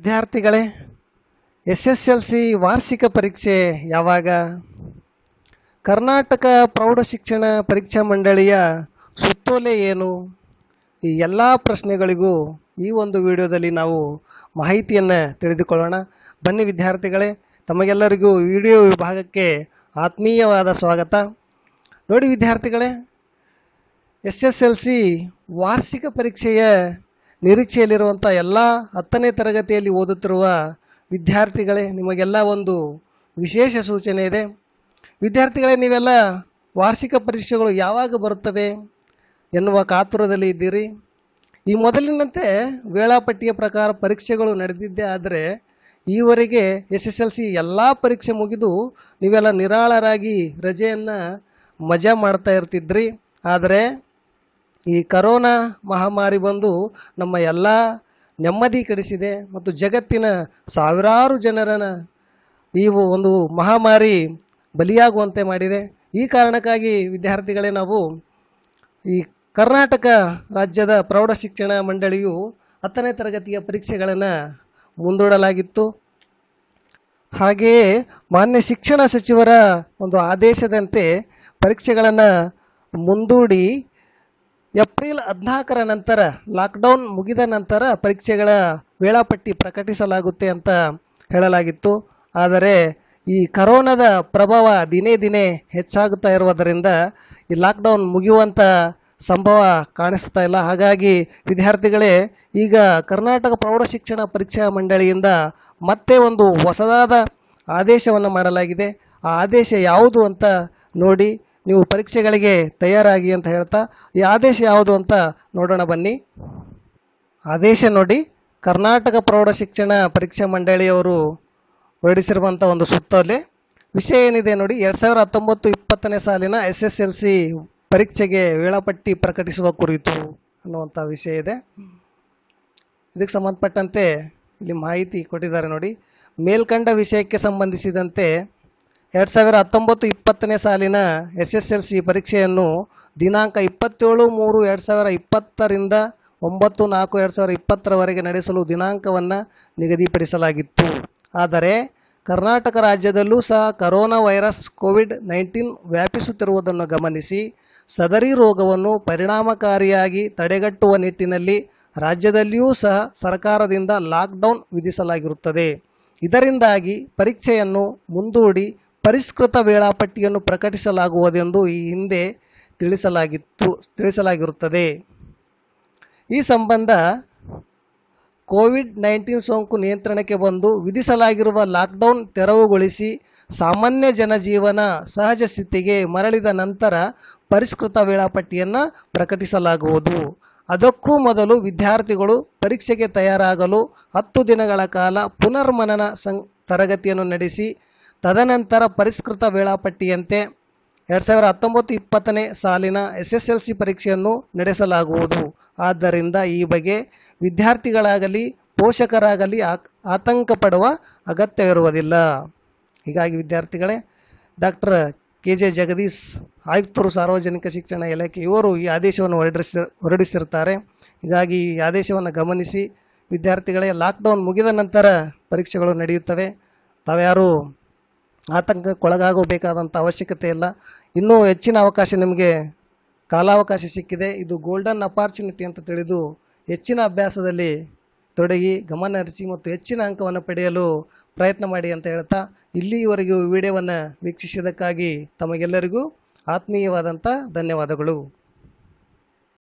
ವಿದ್ಯಾರ್ಥಿಗಳೇ S S L C ವಾರ್ಷಿಕ ಪರೀಕ್ಷೆ ಯಾವಾಗ ಕರ್ನಾಟಕ ಪ್ರೌಢ ಶಿಕ್ಷಣ ಪರೀಕ್ಷಾ ಮಂಡಳಿಯ ಸುತ್ತೋಲೆ ಏನು ಈ ಎಲ್ಲ ಪ್ರಶ್ನೆಗಳಿಗೂ ಈ ಒಂದು ವಿಡಿಯೋದಲ್ಲಿ ನಾವು ಮಾಹಿತಿಯನ್ನು ತಿಳಿದುಕೊಳ್ಳೋಣ ಬನ್ನಿ ವಿದ್ಯಾರ್ಥಿಗಳೇ ತಮಗೆಲ್ಲರಿಗೂ ವಿಡಿಯೋ ವಿಭಾಗಕ್ಕೆ ಆತ್ಮೀಯವಾದ ಸ್ವಾಗತ ನೋಡಿ ವಿದ್ಯಾರ್ಥಿಗಳೇ ಎಸ್ ಎಸ್ ಎಲ್ ಸಿ ವಾರ್ಷಿಕ ಪರೀಕ್ಷೆಯ ನಿರೀಕ್ಷೆಯಲ್ಲಿರುವಂಥ ಎಲ್ಲ ಹತ್ತನೇ ತರಗತಿಯಲ್ಲಿ ಓದುತ್ತಿರುವ ವಿದ್ಯಾರ್ಥಿಗಳೇ ನಿಮಗೆಲ್ಲ ಒಂದು ವಿಶೇಷ ಸೂಚನೆ ಇದೆ ವಿದ್ಯಾರ್ಥಿಗಳೇ ನೀವೆಲ್ಲ ವಾರ್ಷಿಕ ಪರೀಕ್ಷೆಗಳು ಯಾವಾಗ ಬರುತ್ತವೆ ಎನ್ನುವ ಕಾತುರದಲ್ಲಿ ಇದ್ದೀರಿ ಈ ಮೊದಲಿನಂತೆ ವೇಳಾಪಟ್ಟಿಯ ಪ್ರಕಾರ ಪರೀಕ್ಷೆಗಳು ನಡೆದಿದ್ದೇ ಆದರೆ ಈವರೆಗೆ ಎಸ್ ಎಸ್ ಎಲ್ ಸಿ ಎಲ್ಲ ಪರೀಕ್ಷೆ ಮುಗಿದು ನೀವೆಲ್ಲ ನಿರಾಳರಾಗಿ ರಜೆಯನ್ನು ಮಜಾ ಮಾಡ್ತಾ ಇರ್ತಿದ್ರಿ ಆದರೆ ಈ ಕರೋನಾ ಮಹಾಮಾರಿ ಬಂದು ನಮ್ಮ ಎಲ್ಲ ನೆಮ್ಮದಿ ಕಡಿಸಿದೆ ಮತ್ತು ಜಗತ್ತಿನ ಸಾವಿರಾರು ಜನರನ್ನು ಈ ಒಂದು ಮಹಾಮಾರಿ ಬಲಿಯಾಗುವಂತೆ ಮಾಡಿದೆ ಈ ಕಾರಣಕ್ಕಾಗಿ ವಿದ್ಯಾರ್ಥಿಗಳೇ ನಾವು ಈ ಕರ್ನಾಟಕ ರಾಜ್ಯದ ಪ್ರೌಢ ಶಿಕ್ಷಣ ಮಂಡಳಿಯು ಹತ್ತನೇ ತರಗತಿಯ ಪರೀಕ್ಷೆಗಳನ್ನು ಮುಂದೂಡಲಾಗಿತ್ತು ಹಾಗೆಯೇ ಮಾನ್ಯ ಶಿಕ್ಷಣ ಸಚಿವರ ಒಂದು ಆದೇಶದಂತೆ ಪರೀಕ್ಷೆಗಳನ್ನು ಮುಂದೂಡಿ ಏಪ್ರಿಲ್ ಹದಿನಾಲ್ಕರ ನಂತರ ಲಾಕ್ಡೌನ್ ಮುಗಿದ ನಂತರ ಪರೀಕ್ಷೆಗಳ ವೇಳಾಪಟ್ಟಿ ಪ್ರಕಟಿಸಲಾಗುತ್ತೆ ಅಂತ ಹೇಳಲಾಗಿತ್ತು ಆದರೆ ಈ ಕರೋನಾದ ಪ್ರಭಾವ ದಿನೇ ದಿನೇ ಹೆಚ್ಚಾಗುತ್ತಾ ಇರುವುದರಿಂದ ಈ ಲಾಕ್ಡೌನ್ ಮುಗಿಯುವಂಥ ಸಂಭವ ಕಾಣಿಸ್ತಾ ಇಲ್ಲ ಹಾಗಾಗಿ ವಿದ್ಯಾರ್ಥಿಗಳೇ ಈಗ ಕರ್ನಾಟಕ ಪ್ರೌಢಶಿಕ್ಷಣ ಪರೀಕ್ಷಾ ಮಂಡಳಿಯಿಂದ ಮತ್ತೆ ಒಂದು ಹೊಸದಾದ ಆದೇಶವನ್ನು ಮಾಡಲಾಗಿದೆ ಆ ಆದೇಶ ಯಾವುದು ಅಂತ ನೋಡಿ ನೀವು ಪರೀಕ್ಷೆಗಳಿಗೆ ತಯಾರಾಗಿ ಅಂತ ಹೇಳ್ತಾ ಈ ಆದೇಶ ಯಾವುದು ಅಂತ ನೋಡೋಣ ಬನ್ನಿ ಆದೇಶ ನೋಡಿ ಕರ್ನಾಟಕ ಪ್ರೌಢ ಶಿಕ್ಷಣ ಪರೀಕ್ಷಾ ಮಂಡಳಿಯವರು ಹೊರಡಿಸಿರುವಂಥ ಒಂದು ಸುತ್ತೋಲೆ ವಿಷಯ ಏನಿದೆ ನೋಡಿ ಎರಡು ಸಾವಿರದ ಹತ್ತೊಂಬತ್ತು ಇಪ್ಪತ್ತನೇ ಸಾಲಿನ ಎಸ್ ಎಸ್ ಎಲ್ ಸಿ ಪರೀಕ್ಷೆಗೆ ವೇಳಾಪಟ್ಟಿ ಪ್ರಕಟಿಸುವ ಕುರಿತು ಅನ್ನುವಂಥ ವಿಷಯ ಇದೆ ಇದಕ್ಕೆ ಸಂಬಂಧಪಟ್ಟಂತೆ ಇಲ್ಲಿ ಮಾಹಿತಿ ಕೊಟ್ಟಿದ್ದಾರೆ ನೋಡಿ ಮೇಲ್ಕಂಡ ವಿಷಯಕ್ಕೆ ಸಂಬಂಧಿಸಿದಂತೆ ಎರಡು ಸಾವಿರ ಹತ್ತೊಂಬತ್ತು ಇಪ್ಪತ್ತನೇ ಸಾಲಿನ ಎಸ್ ಎಸ್ ಎಲ್ ಸಿ ಪರೀಕ್ಷೆಯನ್ನು ದಿನಾಂಕ ಇಪ್ಪತ್ತೇಳು ಮೂರು ಎರಡು ಸಾವಿರ ಇಪ್ಪತ್ತರಿಂದ ಒಂಬತ್ತು ನಾಲ್ಕು ಎರಡು ಸಾವಿರ ಇಪ್ಪತ್ತರವರೆಗೆ ನಡೆಸಲು ದಿನಾಂಕವನ್ನು ನಿಗದಿಪಡಿಸಲಾಗಿತ್ತು ಆದರೆ ಕರ್ನಾಟಕ ರಾಜ್ಯದಲ್ಲೂ ಸಹ ಕರೋನಾ ವೈರಸ್ ಕೋವಿಡ್ ನೈನ್ಟೀನ್ ವ್ಯಾಪಿಸುತ್ತಿರುವುದನ್ನು ಗಮನಿಸಿ ಸದರಿ ರೋಗವನ್ನು ಪರಿಣಾಮಕಾರಿಯಾಗಿ ತಡೆಗಟ್ಟುವ ನಿಟ್ಟಿನಲ್ಲಿ ರಾಜ್ಯದಲ್ಲಿಯೂ ಸಹ ಸರ್ಕಾರದಿಂದ ಲಾಕ್ಡೌನ್ ವಿಧಿಸಲಾಗಿರುತ್ತದೆ ಇದರಿಂದಾಗಿ ಪರೀಕ್ಷೆಯನ್ನು ಮುಂದೂಡಿ ಪರಿಷ್ಕೃತ ವೇಳಾಪಟ್ಟಿಯನ್ನು ಪ್ರಕಟಿಸಲಾಗುವುದೆಂದು ಈ ಹಿಂದೆ ತಿಳಿಸಲಾಗಿತ್ತು ತಿಳಿಸಲಾಗಿರುತ್ತದೆ ಈ ಸಂಬಂಧ ಕೋವಿಡ್ ನೈನ್ಟೀನ್ ಸೋಂಕು ನಿಯಂತ್ರಣಕ್ಕೆ ಬಂದು ವಿಧಿಸಲಾಗಿರುವ ಲಾಕ್ಡೌನ್ ತೆರವುಗೊಳಿಸಿ ಸಾಮಾನ್ಯ ಜನಜೀವನ ಸಹಜ ಸ್ಥಿತಿಗೆ ಮರಳಿದ ನಂತರ ಪರಿಷ್ಕೃತ ವೇಳಾಪಟ್ಟಿಯನ್ನು ಪ್ರಕಟಿಸಲಾಗುವುದು ಅದಕ್ಕೂ ಮೊದಲು ವಿದ್ಯಾರ್ಥಿಗಳು ಪರೀಕ್ಷೆಗೆ ತಯಾರಾಗಲು ಹತ್ತು ದಿನಗಳ ಕಾಲ ಪುನರ್ಮನನ ಸಂ ತರಗತಿಯನ್ನು ನಡೆಸಿ ತದನಂತರ ಪರಿಷ್ಕೃತ ವೇಳಾಪಟ್ಟಿಯಂತೆ ಎರಡು ಸಾವಿರ ಹತ್ತೊಂಬತ್ತು ಇಪ್ಪತ್ತನೇ ಸಾಲಿನ ಎಸ್ ಎಸ್ ಎಲ್ ಸಿ ಪರೀಕ್ಷೆಯನ್ನು ನಡೆಸಲಾಗುವುದು ಆದ್ದರಿಂದ ಈ ಬಗ್ಗೆ ವಿದ್ಯಾರ್ಥಿಗಳಾಗಲಿ ಪೋಷಕರಾಗಲಿ ಆತಂಕ ಪಡುವ ಅಗತ್ಯವಿರುವುದಿಲ್ಲ ಹೀಗಾಗಿ ವಿದ್ಯಾರ್ಥಿಗಳೇ ಡಾಕ್ಟರ್ ಕೆ ಜೆ ಜಗದೀಶ್ ಆಯುಕ್ತರು ಸಾರ್ವಜನಿಕ ಶಿಕ್ಷಣ ಇಲಾಖೆ ಇವರು ಈ ಆದೇಶವನ್ನು ಹೊರಡಿಸಿ ಹೊರಡಿಸಿರ್ತಾರೆ ಹೀಗಾಗಿ ಈ ಆದೇಶವನ್ನು ಗಮನಿಸಿ ವಿದ್ಯಾರ್ಥಿಗಳೇ ಲಾಕ್ಡೌನ್ ಮುಗಿದ ನಂತರ ಪರೀಕ್ಷೆಗಳು ನಡೆಯುತ್ತವೆ ತಾವ್ಯಾರು ಆತಂಕಕ್ಕೊಳಗಾಗಬೇಕಾದಂಥ ಅವಶ್ಯಕತೆ ಇಲ್ಲ ಇನ್ನೂ ಹೆಚ್ಚಿನ ಅವಕಾಶ ನಿಮಗೆ ಕಾಲಾವಕಾಶ ಸಿಕ್ಕಿದೆ ಇದು ಗೋಲ್ಡನ್ ಅಪಾರ್ಚುನಿಟಿ ಅಂತ ತಿಳಿದು ಹೆಚ್ಚಿನ ಅಭ್ಯಾಸದಲ್ಲಿ ತೊಡಗಿ ಗಮನ ಹರಿಸಿ ಮತ್ತು ಹೆಚ್ಚಿನ ಅಂಕವನ್ನು ಪಡೆಯಲು ಪ್ರಯತ್ನ ಮಾಡಿ ಅಂತ ಹೇಳ್ತಾ ಇಲ್ಲಿಯವರೆಗೂ ವಿಡಿಯೋವನ್ನು ವೀಕ್ಷಿಸಿದ್ದಕ್ಕಾಗಿ ತಮಗೆಲ್ಲರಿಗೂ ಆತ್ಮೀಯವಾದಂಥ ಧನ್ಯವಾದಗಳು